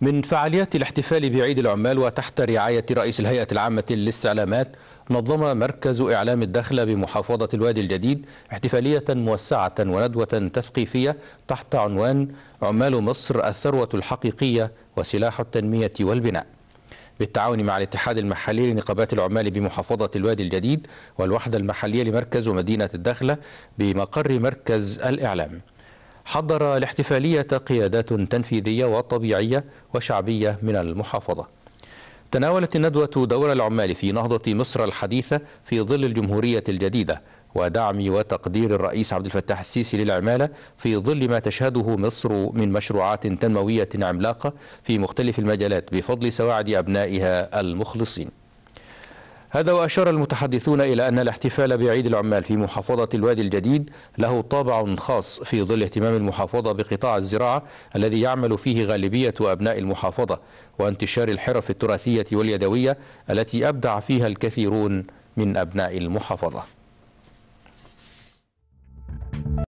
من فعاليات الاحتفال بعيد العمال وتحت رعاية رئيس الهيئة العامة للاستعلامات نظم مركز إعلام الدخلة بمحافظة الوادي الجديد احتفالية موسعة وندوة تثقيفية تحت عنوان عمال مصر الثروة الحقيقية وسلاح التنمية والبناء بالتعاون مع الاتحاد المحلي لنقابات العمال بمحافظة الوادي الجديد والوحدة المحلية لمركز ومدينة الدخلة بمقر مركز الإعلام حضر الاحتفالية قيادات تنفيذية وطبيعية وشعبية من المحافظة تناولت الندوة دور العمال في نهضة مصر الحديثة في ظل الجمهورية الجديدة ودعم وتقدير الرئيس عبد الفتاح السيسي للعمالة في ظل ما تشهده مصر من مشروعات تنموية عملاقة في مختلف المجالات بفضل سواعد أبنائها المخلصين هذا وأشار المتحدثون إلى أن الاحتفال بعيد العمال في محافظة الوادي الجديد له طابع خاص في ظل اهتمام المحافظة بقطاع الزراعة الذي يعمل فيه غالبية أبناء المحافظة وانتشار الحرف التراثية واليدوية التي أبدع فيها الكثيرون من أبناء المحافظة